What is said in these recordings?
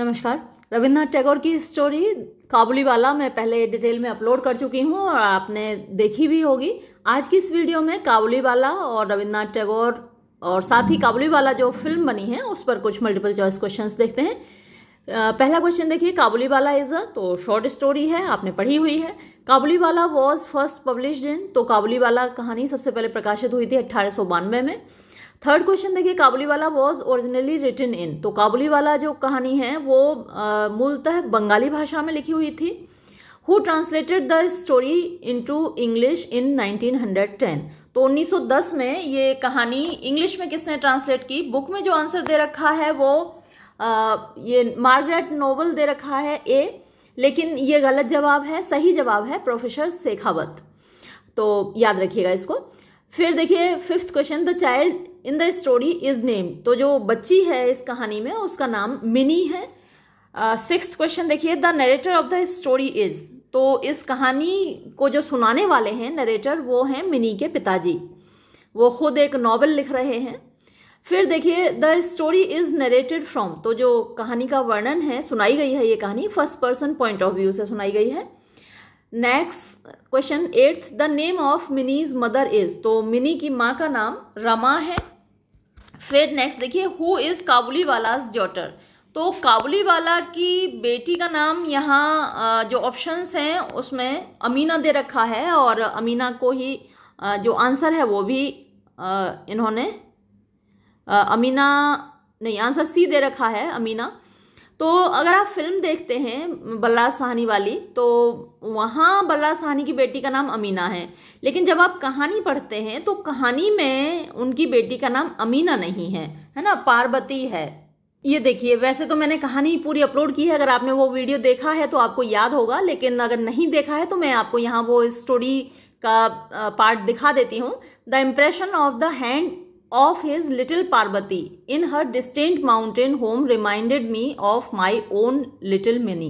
नमस्कार रविन्द्रनाथ टैगोर की स्टोरी काबुली वाला मैं पहले डिटेल में अपलोड कर चुकी हूँ और आपने देखी भी होगी आज की इस वीडियो में काबुली वाला और रविन्द्रनाथ टैगोर और साथ ही काबुली वाला जो फिल्म बनी है उस पर कुछ मल्टीपल चॉइस क्वेश्चंस देखते हैं पहला क्वेश्चन देखिए काबुली वाला इज़ अ तो शॉर्ट स्टोरी है आपने पढ़ी हुई है काबुली वाला वॉज फर्स्ट पब्लिश्ड इन तो काबुली वाला कहानी सबसे पहले प्रकाशित हुई थी अट्ठारह में थर्ड क्वेश्चन देखिए Kabuliwala was originally written in तो काबुलीवाला जो कहानी है वो मूलतः बंगाली भाषा में लिखी हुई थी who translated the story into English in 1910 तो 1910 में ये कहानी इंग्लिश में किसने ट्रांसलेट की बुक में जो आंसर दे रखा है वो आ, ये मार्गरेट नोबल दे रखा है ए लेकिन ये गलत जवाब है सही जवाब है प्रोफेसर शेखावत तो याद रखिएगा इसको फिर देखिए fifth question the child in the story is name तो जो बच्ची है इस कहानी में उसका नाम मिनी है सिक्स क्वेश्चन देखिए the narrator of the story is तो इस कहानी को जो सुनाने वाले हैं नरेटर वो हैं मिनी के पिताजी वो खुद एक नावल लिख रहे हैं फिर देखिए the story is narrated from तो जो कहानी का वर्णन है सुनाई गई है ये कहानी first person point of view से सुनाई गई है next question eighth the name of Mini's mother is तो मिनी की माँ का नाम रमा है फिर नेक्स्ट देखिए who is Kabuliwala's daughter तो काबुली वाला की बेटी का नाम यहाँ जो ऑप्शंस हैं उसमें अमीना दे रखा है और अमीना को ही जो आंसर है वो भी इन्होंने अमीना नहीं आंसर सी दे रखा है अमीना तो अगर आप फिल्म देखते हैं बल्ला साहनी वाली तो वहाँ बल्ला साहनी की बेटी का नाम अमीना है लेकिन जब आप कहानी पढ़ते हैं तो कहानी में उनकी बेटी का नाम अमीना नहीं है है ना पार्वती है ये देखिए वैसे तो मैंने कहानी पूरी अपलोड की है अगर आपने वो वीडियो देखा है तो आपको याद होगा लेकिन अगर नहीं देखा है तो मैं आपको यहाँ वो स्टोरी का पार्ट दिखा देती हूँ the impression of the hand of his little Parvati in her distant mountain home reminded me of my own little Mini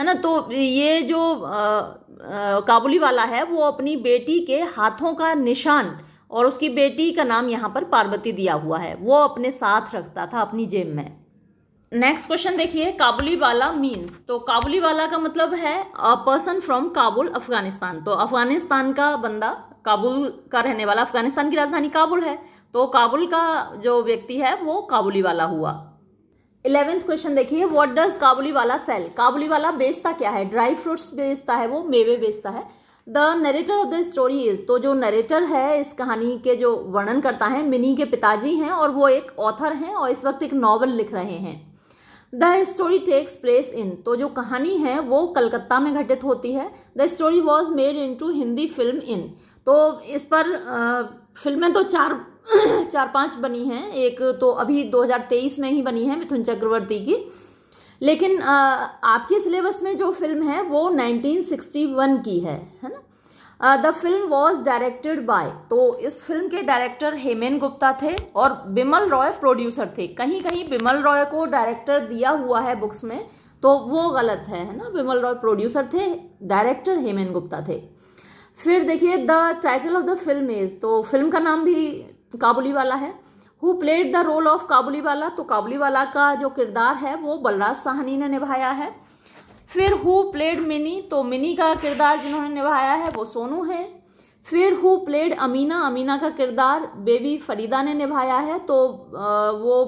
है ना तो ये जो काबुली वाला है वो अपनी बेटी के हाथों का निशान और उसकी बेटी का नाम यहाँ पर पार्वती दिया हुआ है वो अपने साथ रखता था अपनी जेब में नेक्स्ट क्वेश्चन देखिए काबुली वाला मीन्स तो काबुली वाला का मतलब है a person from Kabul Afghanistan तो अफगानिस्तान का बंदा काबुल का रहने वाला अफगानिस्तान की राजधानी काबुल है तो काबुल का जो व्यक्ति है वो काबुली वाला हुआ इलेवेंथ क्वेश्चन देखिए what does Kabuliwala sell काबुली वाला बेचता क्या है ड्राई फ्रूट्स बेचता है वो मेवे बेचता है the narrator of the story is तो जो नरेटर है इस कहानी के जो वर्णन करता है मिनी के पिताजी हैं और वो एक ऑथर हैं और इस वक्त एक नॉवल लिख रहे हैं the story takes place in तो जो कहानी है वो कलकत्ता में घटित होती है the story was made into Hindi film in तो इस पर फिल्में तो चार चार पांच बनी हैं एक तो अभी 2023 में ही बनी है मिथुन चक्रवर्ती की लेकिन आपके सिलेबस में जो फिल्म है वो 1961 की है है ना the film was directed by तो इस फिल्म के डायरेक्टर हेमेन गुप्ता थे और बिमल रॉय प्रोड्यूसर थे कहीं कहीं बिमल रॉय को डायरेक्टर दिया हुआ है बुक्स में तो वो गलत है है ना बिमल रॉय प्रोड्यूसर थे डायरेक्टर हेमेन गुप्ता थे फिर देखिए the title of the film is तो फिल्म का नाम भी काबुली वाला है who played the role of Kabuliwala तो काबुली वाला का जो किरदार है वो बलराज साहनी ने निभाया है फिर हु प्लेड मिनी तो मिनी का किरदार जिन्होंने निभाया है वो सोनू है फिर हु प्लेड अमीना अमीना का किरदार बेबी फरीदा ने निभाया है तो वो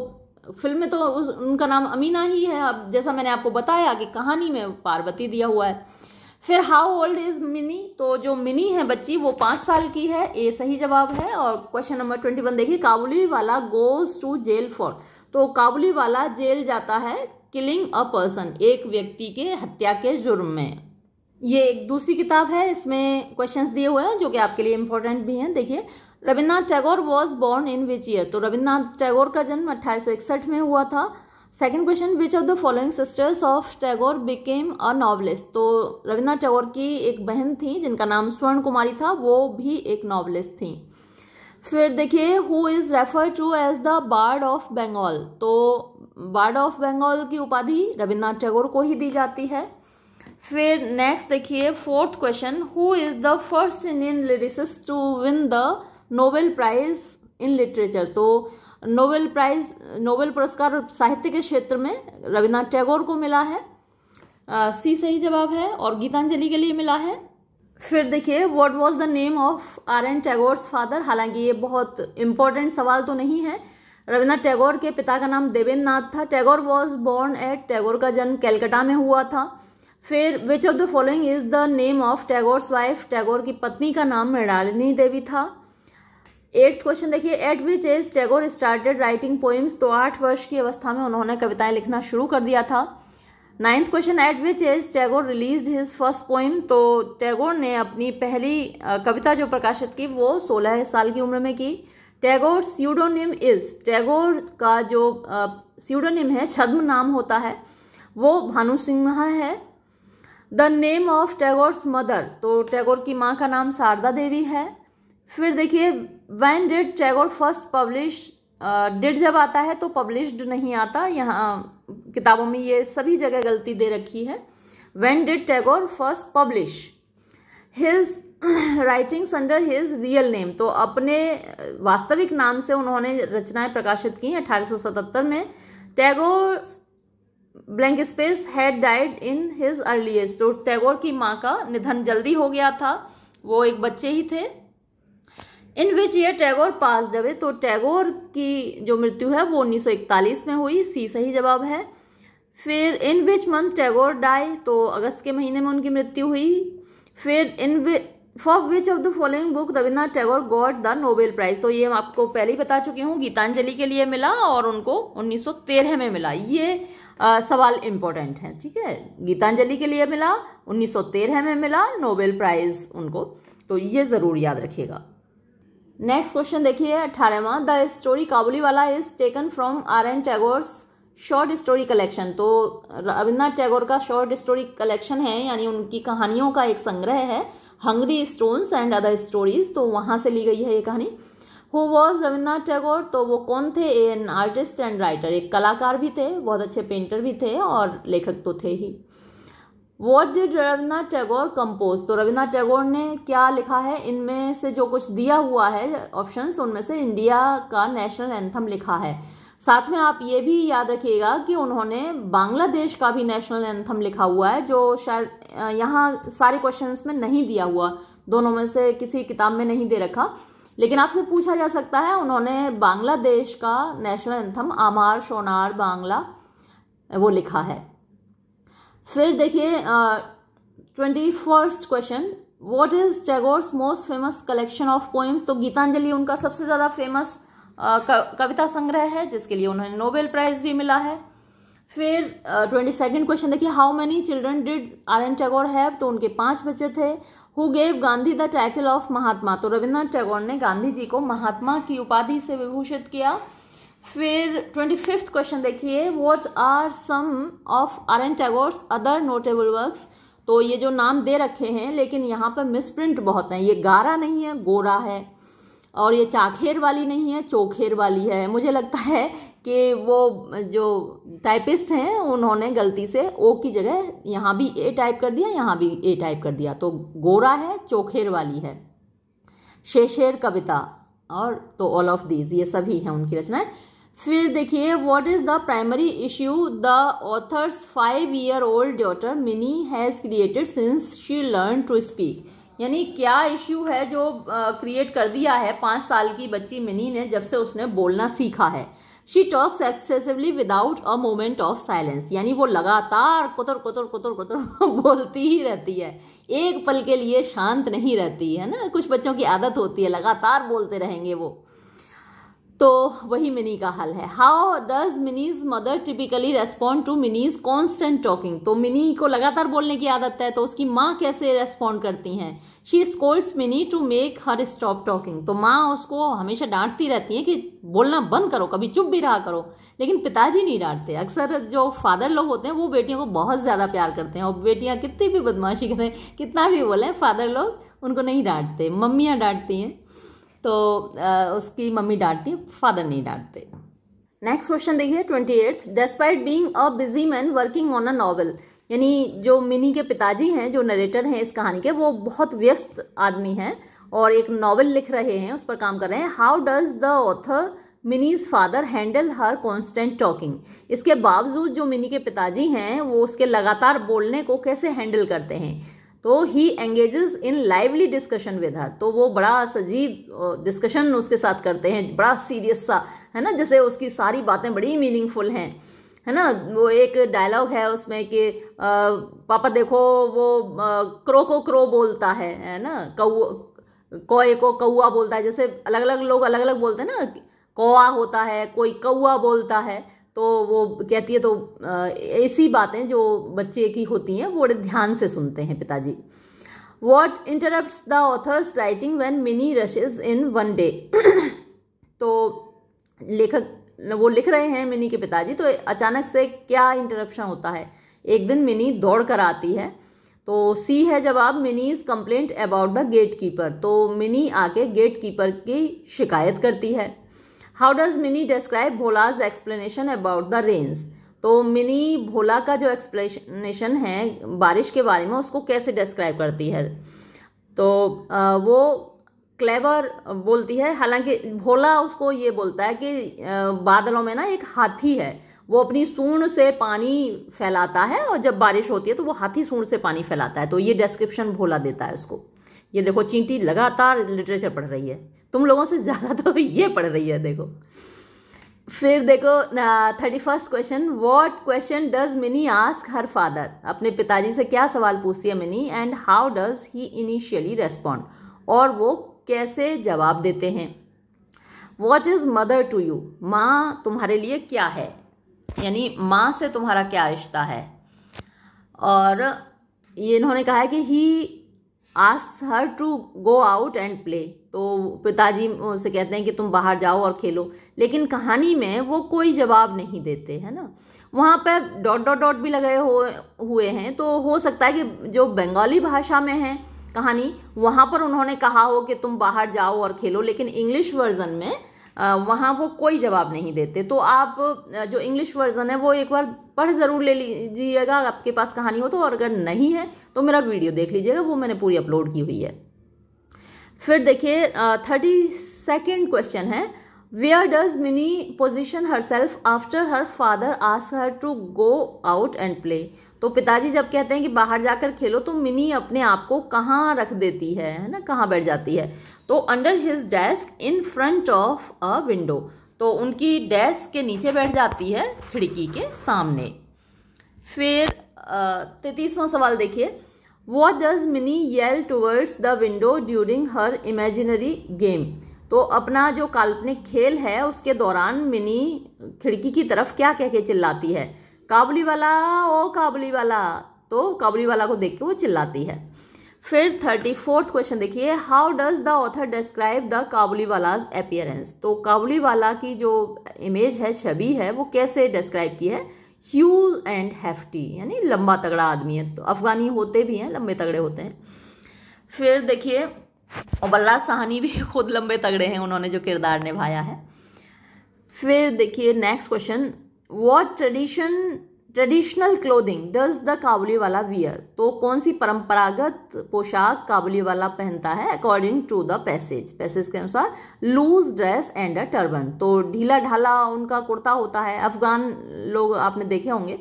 फिल्म में तो उनका नाम अमीना ही है अब जैसा मैंने आपको बताया कि कहानी में पार्वती दिया हुआ है फिर हाउ ओल्ड इज मिनी तो जो मिनी है बच्ची वो पाँच साल की है ए सही जवाब है और क्वेश्चन नंबर ट्वेंटी वन देखिए काबुली वाला गोज टू जेल फॉर तो काबुली वाला जेल जाता है किलिंग अ पर्सन एक व्यक्ति के हत्या के जुर्म में ये एक दूसरी किताब है इसमें क्वेश्चंस दिए हुए हैं जो कि आपके लिए इंपॉर्टेंट भी हैं देखिए Rabindranath Tagore was born in which year तो रविन्द्रनाथ टैगोर का जन्म अट्ठारह में हुआ था second question which of the following sisters of Tagore became a novelist तो रविन्द्रनाथ टैगोर की एक बहन थी जिनका नाम स्वर्ण कुमारी था वो भी एक नॉवलिस्ट थी फिर देखिए who is refer to as the bard of Bengal तो बार्ड ऑफ बंगाल की उपाधि रविन्द्रनाथ टैगोर को ही दी जाती है फिर नेक्स्ट देखिए fourth question who is the first Indian lyricist to win the Nobel prize in literature तो नोबेल प्राइज नोबेल पुरस्कार साहित्य के क्षेत्र में रविन्द्रनाथ टैगोर को मिला है आ, सी सही जवाब है और गीतांजलि के लिए मिला है फिर देखिए what was the name of R N Tagore's father हालांकि ये बहुत इंपॉर्टेंट सवाल तो नहीं है रविन्द्रनाथ टैगोर के पिता का नाम देवेंद्र नाथ था Tagore was born at Tagore का जन्म कैलकटा में हुआ था फिर which of the following is the name of Tagore's wife Tagore की पत्नी का नाम मृणालिनी देवी था एट्थ क्वेश्चन देखिए at which age Tagore started writing poems तो आठ वर्ष की अवस्था में उन्होंने कविताएं लिखना शुरू कर दिया था ninth question at which age Tagore release his first poem तो टैगोर ने अपनी पहली कविता जो प्रकाशित की वो सोलह साल की उम्र में की टैगोर सीडोनिम इज टैगोर का जो सीडोनिम है छद्म नाम होता है वो भानु सिंह है the name of Tagore's mother तो टैगोर की माँ का नाम शारदा देवी है फिर देखिए when did Tagore first publish date जब आता है तो पब्लिश्ड नहीं आता यहाँ किताबों में ये सभी जगह गलती दे रखी है when did Tagore first publish his writings under his real name तो अपने uh, वास्तविक नाम से उन्होंने रचनाएं प्रकाशित की 1877 में Tagore blank space had died in his earliest तो टैगोर की माँ का निधन जल्दी हो गया था वो एक बच्चे ही थे इन विच ईयर टैगोर पास जब तो टैगोर की जो मृत्यु है वो 1941 में हुई सी सही जवाब है फिर in which month Tagore die तो अगस्त के महीने में उनकी मृत्यु हुई फिर in for which of the following book Rabindranath Tagore got the Nobel prize तो ये हम आपको पहले ही बता चुकी हूँ गीतांजलि के लिए मिला और उनको 1913 में मिला ये आ, सवाल इम्पोर्टेंट है ठीक है गीतांजलि के लिए मिला 1913 में मिला नोबेल प्राइज उनको तो ये ज़रूर याद रखिएगा नेक्स्ट क्वेश्चन देखिए अठारहवा the story Kabuliwala is taken from R N Tagore's short story collection तो रविन्द्रनाथ टैगोर का शॉर्ट स्टोरी कलेक्शन है यानी उनकी कहानियों का एक संग्रह है hungry stones and other stories तो वहाँ से ली गई है ये कहानी हु वॉज रविन्द्रनाथ टैगोर तो वो कौन थे एन आर्टिस्ट एंड राइटर एक कलाकार भी थे बहुत अच्छे पेंटर भी थे और लेखक तो थे ही what did Rabindranath Tagore compose तो रविन्द्रनाथ टैगोर ने क्या लिखा है इनमें से जो कुछ दिया हुआ है ऑप्शंस उनमें से इंडिया का नेशनल एंथम लिखा है साथ में आप ये भी याद रखिएगा कि उन्होंने बांग्लादेश का भी नेशनल एंथम लिखा हुआ है जो शायद यहाँ सारे क्वेश्चंस में नहीं दिया हुआ दोनों में से किसी किताब में नहीं दे रखा लेकिन आपसे पूछा जा सकता है उन्होंने बांग्लादेश का नेशनल एंथम आमार सोनार बांग्ला वो लिखा है फिर देखिए twenty first question what is Tagore's most famous collection of poems तो गीतांजलि उनका सबसे ज़्यादा फेमस कविता संग्रह है जिसके लिए उन्होंने नोबेल प्राइज भी मिला है फिर ट्वेंटी सेकेंड क्वेश्चन देखिए how many children did R N Tagore have तो उनके पांच बच्चे थे who gave Gandhi the title of Mahatma तो रविन्द्रनाथ टैगोर ने गांधी जी को महात्मा की उपाधि से विभूषित किया फिर ट्वेंटी फिफ्थ क्वेश्चन देखिए what are some of R N Tagore's other notable works तो ये जो नाम दे रखे हैं लेकिन यहाँ पर मिसप्रिंट बहुत हैं ये गारा नहीं है गोरा है और ये चाखेर वाली नहीं है चोखेर वाली है मुझे लगता है कि वो जो टाइपिस्ट हैं उन्होंने गलती से ओ की जगह यहाँ भी ए टाइप कर दिया यहाँ भी ए टाइप कर दिया तो गोरा है चोखेर वाली है शेषेर कविता और तो ऑल ऑफ दीज ये सभी हैं उनकी रचनाएं है। फिर देखिए what is the primary issue the author's five year old daughter Mini has created since she learn to speak यानी क्या इश्यू है जो क्रिएट uh, कर दिया है पाँच साल की बच्ची मिनी ने जब से उसने बोलना सीखा है she talks excessively without a moment of silence यानी वो लगातार कुतर कुतर कुतर कुतर बोलती ही रहती है एक पल के लिए शांत नहीं रहती है ना कुछ बच्चों की आदत होती है लगातार बोलते रहेंगे वो तो वही मिनी का हल है how does Mini's mother typically respond to Mini's constant talking तो मिनी को लगातार बोलने की आदत है तो उसकी माँ कैसे रेस्पॉन्ड करती हैं she scolds Mini to make her stop talking तो माँ उसको हमेशा डांटती रहती है कि बोलना बंद करो कभी चुप भी रहा करो लेकिन पिताजी नहीं डांटते अक्सर जो फादर लोग होते हैं वो बेटियों को बहुत ज़्यादा प्यार करते हैं और बेटियाँ कितनी भी बदमाशी करें कितना भी बोलें फादर लोग उनको नहीं डांटते मम्मियाँ डांटती हैं तो उसकी मम्मी डांटती फादर नहीं डांटते नेक्स्ट क्वेश्चन देखिए twenty eighth despite being a busy man working on a novel यानी जो मिनी के पिताजी हैं जो नरेटर हैं इस कहानी के वो बहुत व्यस्त आदमी हैं और एक नॉवल लिख रहे हैं उस पर काम कर रहे हैं how does the author Mini's father handle her constant talking इसके बावजूद जो मिनी के पिताजी हैं वो उसके लगातार बोलने को कैसे हैंडल करते हैं तो he engages in lively discussion with her तो वो बड़ा सजीव डिस्कशन उसके साथ करते हैं बड़ा सीरियस सा है ना जैसे उसकी सारी बातें बड़ी मीनिंगफुल हैं है ना वो एक डायलॉग है उसमें कि पापा देखो वो आ, क्रो को क्रो बोलता है है ना कौ कोए को कौआ बोलता है जैसे अलग अलग लोग अलग अलग बोलते हैं ना कौआ होता है कोई कौआ बोलता है तो वो कहती है तो ऐसी बातें जो बच्चे की होती हैं वो बड़े ध्यान से सुनते हैं पिताजी what interrupt the author's writing when Mini rushes in one day तो लेखक वो लिख रहे हैं मिनी के पिताजी तो अचानक से क्या इंटरप्शन होता है एक दिन मिनी दौड़ कर आती है तो सी है जवाब Mini is complaint about the gate keeper तो मिनी आके गेट कीपर की शिकायत करती है how does Mini describe Bhola's explanation about the rains तो मिनी भोला का जो एक्सप्लेनेशन है बारिश के बारे में उसको कैसे डिस्क्राइब करती है तो आ, वो क्लेवर बोलती है हालांकि भोला उसको ये बोलता है कि बादलों में ना एक हाथी है वो अपनी सूंड से पानी फैलाता है और जब बारिश होती है तो वो हाथी सूंड से पानी फैलाता है तो ये डिस्क्रिप्शन भोला देता है उसको ये देखो चींटी लगातार लिटरेचर पढ़ रही है तुम लोगों से ज़्यादा तो ये पढ़ रही है देखो फिर देखो thirty first question what question does Mini ask her father अपने पिताजी से क्या सवाल पूछती है Mini and how does he initially respond और वो कैसे जवाब देते हैं what is mother to you माँ तुम्हारे लिए क्या है यानी माँ से तुम्हारा क्या रिश्ता है और ये इन्होंने कहा है कि ही आस her to go out and play तो पिताजी उसे कहते हैं कि तुम बाहर जाओ और खेलो लेकिन कहानी में वो कोई जवाब नहीं देते है ना वहाँ पर डॉट डॉट डॉट भी लगे हो हुए हैं तो हो सकता है कि जो बंगाली भाषा में है कहानी वहाँ पर उन्होंने कहा हो कि तुम बाहर जाओ और खेलो लेकिन इंग्लिश वर्जन में वहाँ वो कोई जवाब नहीं देते तो आप जो इंग्लिश वर्जन है वो एक बार पढ़ ज़रूर ले लीजिएगा आपके पास कहानी हो तो और अगर नहीं है तो मेरा वीडियो देख लीजिएगा वो मैंने पूरी अपलोड की हुई है फिर देखिए थर्टी सेकेंड क्वेश्चन है where does Mini position herself after her father आस her to go out and play तो पिताजी जब कहते हैं कि बाहर जाकर खेलो तो मिनी अपने आप को कहाँ रख देती है है ना कहाँ बैठ जाती है तो under his desk in front of a window तो उनकी डेस्क के नीचे बैठ जाती है खिड़की के सामने फिर तैतीसवा सवाल देखिए what does Mini yell towards the window during her imaginary game तो अपना जो काल्पनिक खेल है उसके दौरान मिनी खिड़की की तरफ क्या कह के चिल्लाती है काबली वाला ओ काबली वाला तो काबली वाला को देख के वो चिल्लाती है फिर थर्टी फोर्थ क्वेश्चन देखिए how does the author describe the Kabuliwala appearance तो काबुली वाला की जो इमेज है छवि है वो कैसे डिस्क्राइब की है ह्यूज एंड हैफ्टी यानी लंबा तगड़ा आदमी है तो अफगानी होते भी हैं लंबे तगड़े होते हैं फिर देखिए बलराज साहनी भी खुद लंबे तगड़े हैं उन्होंने जो किरदार निभाया है फिर देखिए next question what tradition traditional clothing does the Kabuliwala wear तो कौन सी परंपरागत पोशाक काबुली वाला पहनता है according to the passage passage के अनुसार loose dress and a turban तो ढीला ढाला उनका कुर्ता होता है अफगान लोग आपने देखे होंगे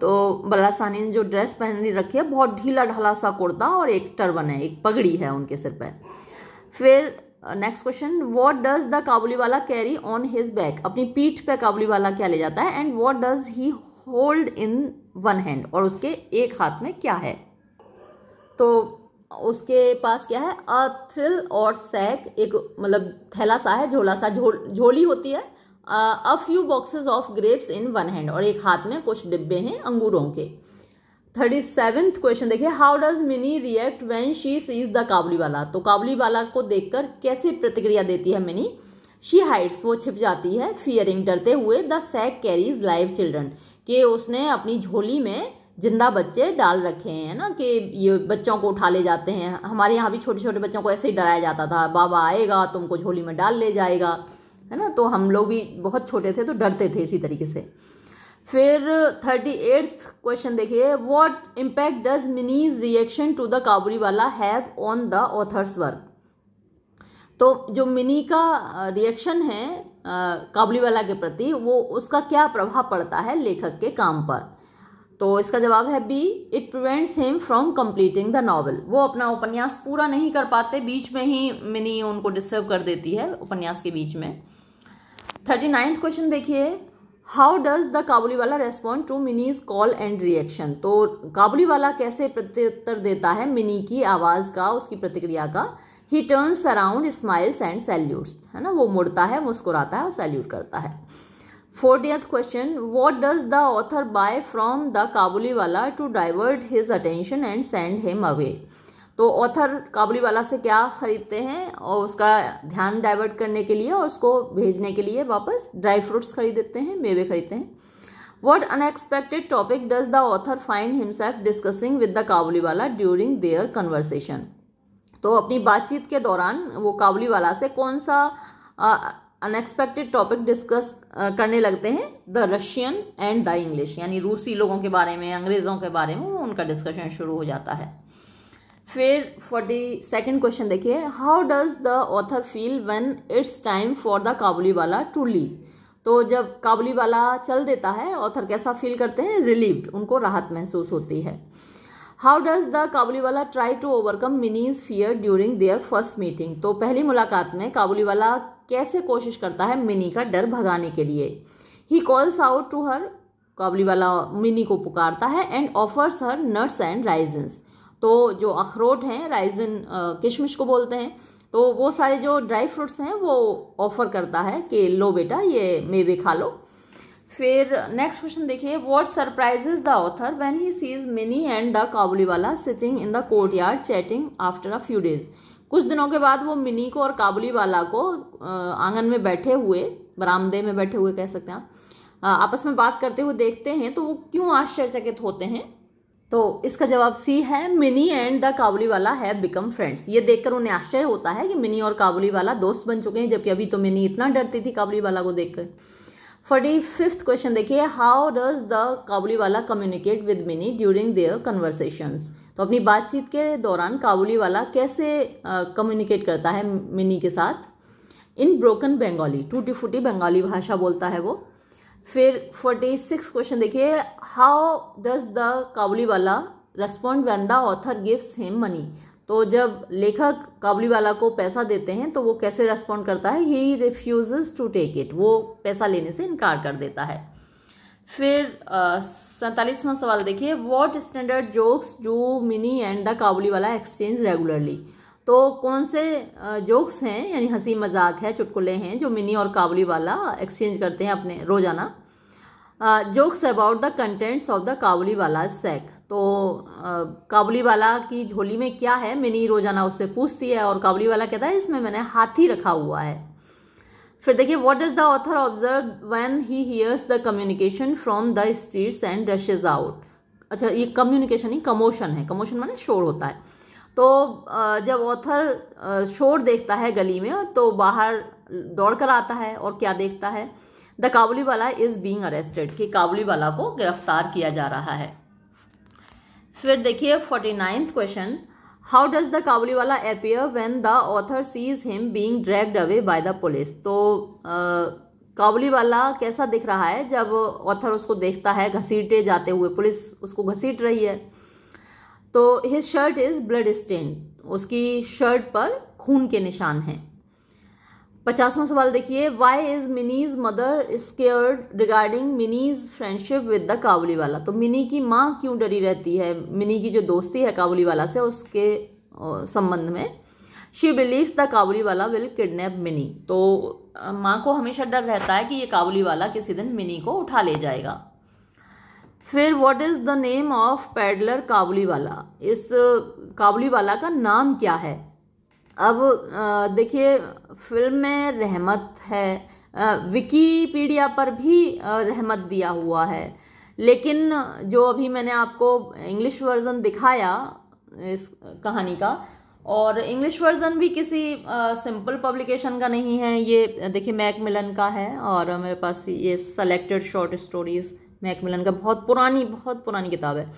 तो बलासानी ने जो ड्रेस पहन रखी है बहुत ढीला ढाला सा कुर्ता और एक टर्बन है एक पगड़ी है उनके सिर पर फिर next question what does the Kabuliwala carry on his back अपनी पीठ पे काबुली वाला क्या ले जाता है and what does he hold in one hand और उसके एक हाथ में क्या है तो उसके पास क्या है अ थ्रिल और सैक एक मतलब थैला सा है झोला सा झोली झोली होती है a few boxes of grapes in one hand और एक हाथ में कुछ डिब्बे हैं अंगूरों के थर्टी सेवेंथ क्वेश्चन देखिए how does Mini react when she sees the Kabuliwala तो काबली वाला को देखकर कैसे प्रतिक्रिया देती है मिनी शी हाइड्स वो छिप जाती है फियरिंग डरते हुए the sack carries live children कि उसने अपनी झोली में जिंदा बच्चे डाल रखे हैं ना कि ये बच्चों को उठा ले जाते हैं हमारे यहाँ भी छोटे छोटे बच्चों को ऐसे ही डराया जाता था बाबा आएगा तुमको झोली में डाल ले जाएगा है ना तो हम लोग भी बहुत छोटे थे तो डरते थे इसी तरीके से फिर थर्टी एट्थ क्वेश्चन देखिए what impact does Mini's reaction to the wala have on the author's work तो जो मिनी का रिएक्शन है काबुलीवाला के प्रति वो उसका क्या प्रभाव पड़ता है लेखक के काम पर तो इसका जवाब है B it prevents him from completing the novel वो अपना उपन्यास पूरा नहीं कर पाते बीच में ही मिनी उनको डिस्टर्ब कर देती है उपन्यास के बीच में थर्टी नाइन्थ क्वेश्चन देखिए how does the Kabuliwala respond to Mini's call and reaction तो काबुली वाला कैसे प्रत्युत्तर देता है मिनी की आवाज़ का उसकी प्रतिक्रिया का he turns around smiles and salutes है ना वो मुड़ता है मुस्कुराता है और सैल्यूट करता है fortieth question what does the author buy from the Kabuliwala to divert his attention and send him away तो ऑथर काबुली वाला से क्या खरीदते हैं और उसका ध्यान डाइवर्ट करने के लिए और उसको भेजने के लिए वापस ड्राई फ्रूट्स खरीदते हैं मेवे खरीदते हैं what unexpected topic does the author find himself discussing with the Kabuliwala during their conversation तो अपनी बातचीत के दौरान वो काबुली वाला से कौन सा अनएक्सपेक्टेड टॉपिक डिस्कस करने लगते हैं the Russian and the English यानी रूसी लोगों के बारे में अंग्रेज़ों के बारे में वो उनका डिस्कशन शुरू हो जाता है फिर फोर्टी सेकेंड क्वेश्चन देखिए how does the author feel when it's time for the Kabuliwala to leave तो जब काबुली वाला चल देता है ऑथर कैसा फील करते हैं रिलीव्ड उनको राहत महसूस होती है how does the Kabuliwala try to overcome Mini's fear during their first meeting तो पहली मुलाकात में काबुलीवाला कैसे कोशिश करता है मिनी का डर भगाने के लिए he calls out to her Kabuliwala Mini को पुकारता है and offers her nuts and raisins तो जो अखरोट हैं राइजन किशमिश को बोलते हैं तो वो सारे जो ड्राई फ्रूट्स हैं वो ऑफ़र करता है कि लो बेटा ये मेवे खा लो फिर नेक्स्ट क्वेश्चन देखिए what surprises the author when he sees Mini and the Kabuliwala sitting in the courtyard chatting after a few days कुछ दिनों के बाद वो मिनी को और काबुली वाला को आंगन में बैठे हुए बरामदे में बैठे हुए कह सकते हैं आपस में बात करते हुए देखते हैं तो वो क्यों आश्चर्यचकित होते हैं तो इसका जवाब सी है Mini and the Kabuliwala है बिकम फ्रेंड्स ये देखकर उन्हें आश्चर्य होता है कि मिनी और काबुली वाला दोस्त बन चुके हैं जबकि अभी तो मिनी इतना डरती थी काबुली वाला को देखकर फोर्टी फिफ्थ क्वेश्चन देखिए how does the Kabuliwala communicate with Mini during their conversations तो अपनी बातचीत के दौरान काबुली वाला कैसे कम्युनिकेट uh, करता है मिनी के साथ इन ब्रोकन बंगाली टूटी फूटी बंगाली भाषा बोलता है वो फिर फोर्टी सिक्स क्वेश्चन देखिए how does the Kabuliwala respond when the author gives him money तो जब लेखक काबली वाला को पैसा देते हैं तो वो कैसे रेस्पॉन्ड करता है he refuses to take it वो पैसा लेने से इनकार कर देता है फिर सैतालीसवां सवाल देखिए वॉट स्टैंडर्ड जोक्स जो Mini and the Kabuliwala exchange regularly तो कौन से जोक्स हैं यानी हंसी मजाक है चुटकुले हैं जो मिनी और काबुली वाला एक्सचेंज करते हैं अपने रोजाना jokes about the contents of the Kabuliwala sack तो काबुली वाला की झोली में क्या है मिनी रोजाना उससे पूछती है और काबुली वाला कहता है इसमें मैंने हाथी रखा हुआ है फिर देखिए what is the author observe when he hears the communication from the streets and rushes out अच्छा ये कम्युनिकेशन ही कमोशन है कमोशन माने शोर होता है तो जब ऑथर शोर देखता है गली में तो बाहर दौड़ कर आता है और क्या देखता है द काबुली वाला इज़ बींग अरेस्टेड कि काबुली वाला को गिरफ्तार किया जा रहा है फिर देखिए forty ninth question how does the Kabuliwala appear when the author sees him being dragged away by the police तो काबुली वाला कैसा दिख रहा है जब ऑथर उसको देखता है घसीटे जाते हुए पुलिस उसको घसीट रही है तो his shirt is blood stain उसकी शर्ट पर खून के निशान हैं पचासवा सवाल देखिए why is Mini's mother scare regarding Mini's friendship with the Kabuliwala तो मिनी की माँ क्यों डरी रहती है मिनी की जो दोस्ती है काबुली वाला से उसके संबंध में शी बिलीव्स द काबुली वाला विल किडनेप मिनी तो माँ को हमेशा डर रहता है कि ये काबुली वाला किसी दिन मिनी को उठा ले जाएगा फिर what is the name of peddler Kabuliwala इस काबुली वाला का नाम क्या है अब देखिए फिल्म में रहमत है विकीपीडिया पर भी रहमत दिया हुआ है लेकिन जो अभी मैंने आपको इंग्लिश वर्जन दिखाया इस कहानी का और इंग्लिश वर्जन भी किसी सिंपल पब्लिकेशन का नहीं है ये देखिए मैक मिलन का है और मेरे पास ये selected short stories Macmillan का बहुत पुरानी बहुत पुरानी किताब है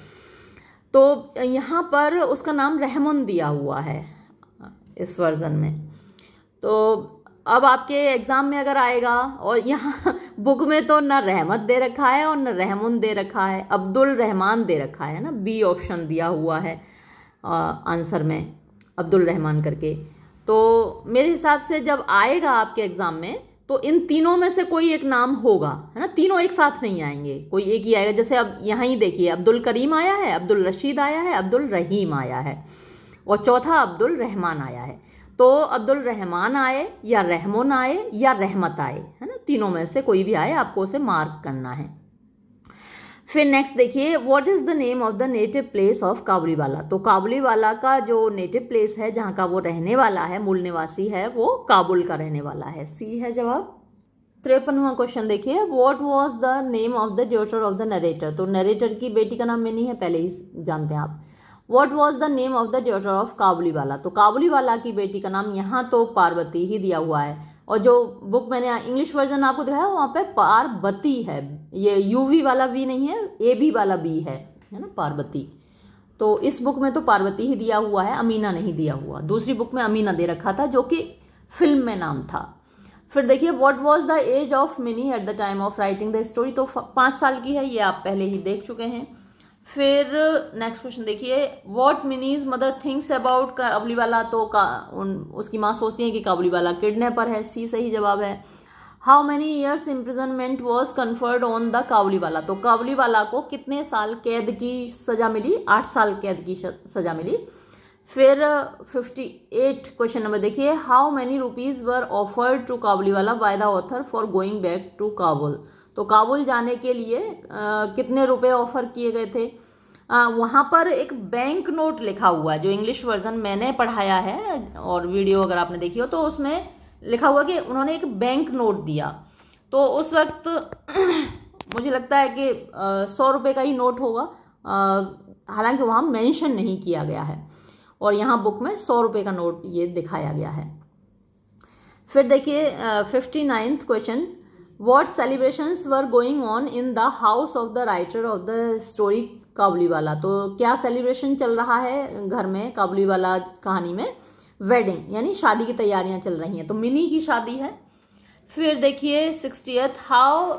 तो यहाँ पर उसका नाम रहमन दिया हुआ है इस वर्ज़न में तो अब आपके एग्ज़ाम में अगर आएगा और यहाँ बुक में तो न रहमत दे रखा है और न रहमुन दे रखा है अब्दुल रहमान दे रखा है ना बी ऑप्शन दिया हुआ है आंसर में अब्दुल रहमान करके तो मेरे हिसाब से जब आएगा आपके एग्ज़ाम में तो इन तीनों में से कोई एक नाम होगा है ना तीनों एक साथ नहीं आएंगे कोई एक ही आएगा जैसे अब यहाँ ही देखिए अब्दुल करीम आया है अब्दुल रशीद आया है अब्दुल रहीम आया है और चौथा अब्दुल रहमान आया है तो अब्दुल रहमान आए या रहमोन आए या रहमत आए है ना तीनों में से कोई भी आए आपको उसे मार्क करना है फिर नेक्स्ट देखिए what is the name of the native place of Kabuliwala तो काबुलीवाला का जो नेटिव प्लेस है जहाँ का वो रहने वाला है मूल निवासी है वो काबुल का रहने वाला है सी है जवाब तिरपनवा क्वेश्चन देखिए what was the name of the daughter of the narrator तो नरेटर की बेटी का नाम नहीं है पहले ही जानते हैं आप what was the name of the daughter of Kabuliwala तो काबुली वाला की बेटी का नाम यहाँ तो पार्वती ही दिया हुआ है और जो बुक मैंने इंग्लिश वर्जन आपको दिखाया वहाँ पे पार्वती है ये यू वी वाला वी नहीं है ए बी वाला बी है है ना पार्वती तो इस बुक में तो पार्वती ही दिया हुआ है अमीना नहीं दिया हुआ दूसरी बुक में अमीना दे रखा था जो कि फिल्म में नाम था फिर देखिए what was the age of Mini at the time of writing the story तो पाँच साल की है ये आप पहले ही देख चुके हैं फिर नेक्स्ट क्वेश्चन देखिए what Mini's mother thinks about Kabuliwala तो का उन उसकी माँ सोचती है कि काबुली वाला किडनेपर है सी सही जवाब है how many years imprisonment was conferred on the Kabuliwala तो कावली वाला को कितने साल कैद की सजा मिली आठ साल कैद की सजा मिली फिर फिफ्टी एट क्वेश्चन नंबर देखिए how many rupees were offered to Kabuliwala by the author for going back to Kabul तो काबुल जाने के लिए आ, कितने रुपए ऑफर किए गए थे आ, वहां पर एक बैंक नोट लिखा हुआ जो इंग्लिश वर्जन मैंने पढ़ाया है और वीडियो अगर आपने देखी हो तो उसमें लिखा हुआ कि उन्होंने एक बैंक नोट दिया तो उस वक्त मुझे लगता है कि सौ रुपए का ही नोट होगा हालांकि वहां मेंशन नहीं किया गया है और यहाँ बुक में सौ रुपये का नोट ये दिखाया गया है फिर देखिए fifty ninth question what celebration were going on in the house of the writer of the story Kabuliwala तो क्या सेलिब्रेशन चल रहा है घर में काबुली वाला कहानी में वेडिंग यानी शादी की तैयारियां चल रही हैं तो मिनी की शादी है फिर देखिए sixtieth how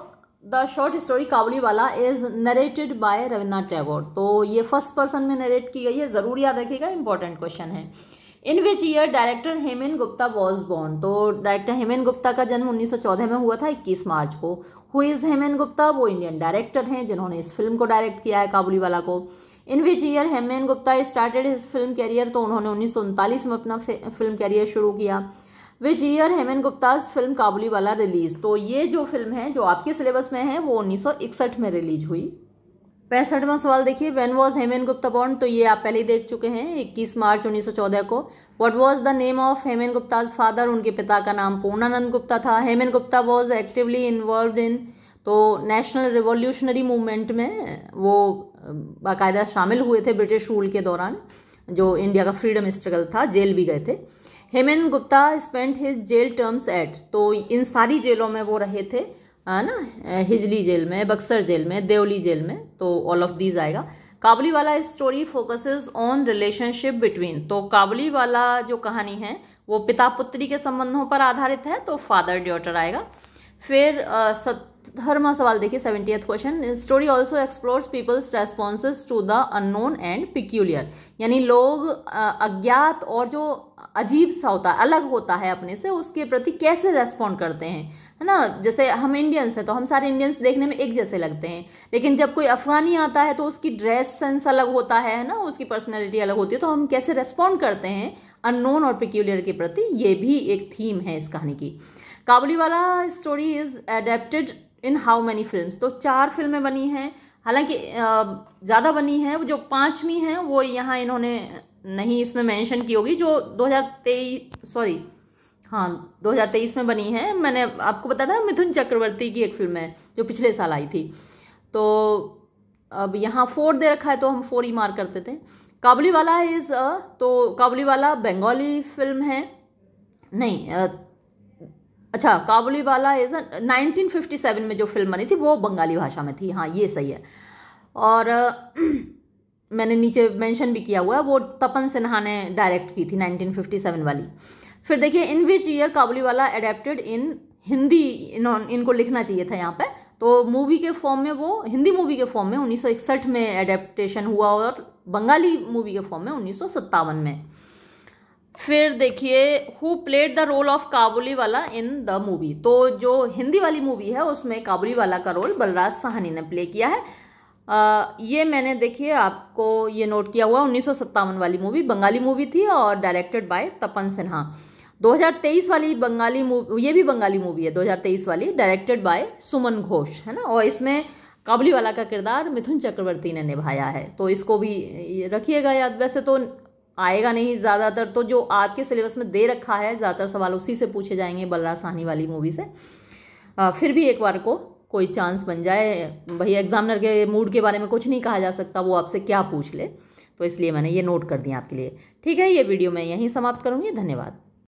the short story Kabuliwala is narrated by Rabindranath Tagore तो ये फर्स्ट पर्सन में नरेट की गई है ज़रूर याद रखिएगा इंपॉर्टेंट क्वेश्चन है in which year director Hemen Gupta was born तो डायरेक्टर हेमन गुप्ता का जन्म 1914 में हुआ था 21 मार्च को हुई इज हेमेन गुप्ता वो इंडियन डायरेक्टर हैं जिन्होंने इस फिल्म को डायरेक्ट किया है काबुली वाला को in which year Hemen Gupta started his film career तो उन्होंने उन्नीस में अपना फिल्म कैरियर शुरू किया which year Hemen Gupta film Kabuliwala release तो ये जो फिल्म है जो आपके सिलेबस में है वो 1961 में रिलीज हुई पैंसठवां सवाल देखिए वेन वॉज हेमेन गुप्ता बॉन्ड तो ये आप पहले ही देख चुके हैं 21 मार्च 1914 को what was the name of Hemen Gupta's father उनके पिता का नाम पूर्णानंद गुप्ता था Hemen Gupta was actively involve in तो नेशनल रिवोल्यूशनरी मूवमेंट में वो बाकायदा शामिल हुए थे ब्रिटिश रूल के दौरान जो इंडिया का फ्रीडम स्ट्रगल था जेल भी गए थे Hemen Gupta spent his jail terms at तो इन सारी जेलों में वो रहे थे है ना हिजली जेल में बक्सर जेल में देवली जेल में तो ऑल ऑफ दीज आएगा Kabuliwala story focuses on relationship between तो काबुली वाला जो कहानी है वो पिता पुत्री के संबंधों पर आधारित है तो फादर ड्योटर आएगा फिर सत्तरवा सवाल देखिए eighth question story also explores people's responses to the unknown and peculiar यानी लोग अज्ञात और जो अजीब सा होता है अलग होता है अपने से उसके प्रति कैसे रेस्पॉन्ड करते हैं है ना जैसे हम इंडियंस हैं तो हम सारे इंडियंस देखने में एक जैसे लगते हैं लेकिन जब कोई अफगानी आता है तो उसकी ड्रेस सेंस अलग होता है ना उसकी पर्सनैलिटी अलग होती है तो हम कैसे रेस्पॉन्ड करते हैं अननोन और पिक्यूलियर के प्रति ये भी एक थीम है इस कहानी की Kabuliwala story is adapted in how many film तो चार फिल्में बनी हैं हालांकि ज़्यादा बनी हैं जो पाँचवीं हैं वो यहाँ इन्होंने नहीं इसमें मेंशन की होगी जो 2023 सॉरी हाँ 2023 में बनी है मैंने आपको बताया था मिथुन चक्रवर्ती की एक फिल्म है जो पिछले साल आई थी तो अब यहाँ फोर दे रखा है तो हम फोर ही मार करते थे काबुली वाला इज़ अ तो काबुली वाला बंगाली फिल्म है नहीं आ, अच्छा काबुली वाला इज़ नाइनटीन फिफ्टी सेवन में जो फिल्म बनी थी वो बंगाली भाषा में थी हाँ ये सही है और मैंने नीचे मेंशन भी किया हुआ है वो तपन सिन्हा ने डायरेक्ट की थी नाइनटीन फिफ्टी सेवन वाली फिर देखिए in which year Kabuliwala adapted in Hindi इनको लिखना चाहिए था यहाँ पे तो मूवी के फॉर्म में वो हिंदी मूवी के फॉर्म में 1961 में एडेप्टेशन हुआ और बंगाली मूवी के फॉर्म में उन्नीस में फिर देखिए who played the role of Kabuliwala in the movie तो जो हिंदी वाली मूवी है उसमें काबुली वाला का रोल बलराज सहानी ने प्ले किया है आ, ये मैंने देखिए आपको ये नोट किया हुआ उन्नीस वाली मूवी बंगाली मूवी थी और डायरेक्टेड बाय तपन सिन्हा 2023 वाली बंगाली मूवी ये भी बंगाली मूवी है 2023 वाली डायरेक्टेड बाय सुमन घोष है ना और इसमें वाला का किरदार मिथुन चक्रवर्ती ने निभाया है तो इसको भी रखिएगा याद वैसे तो आएगा नहीं ज़्यादातर तो जो आपके सिलेबस में दे रखा है ज़्यादातर सवाल उसी से पूछे जाएंगे बलरा साहनी वाली मूवी से आ, फिर भी एक बार को कोई चांस बन जाए भाई एग्जामिनर के मूड के बारे में कुछ नहीं कहा जा सकता वो आपसे क्या पूछ ले तो इसलिए मैंने ये नोट कर दिया आपके लिए ठीक है ये वीडियो मैं यहीं समाप्त करूँगी धन्यवाद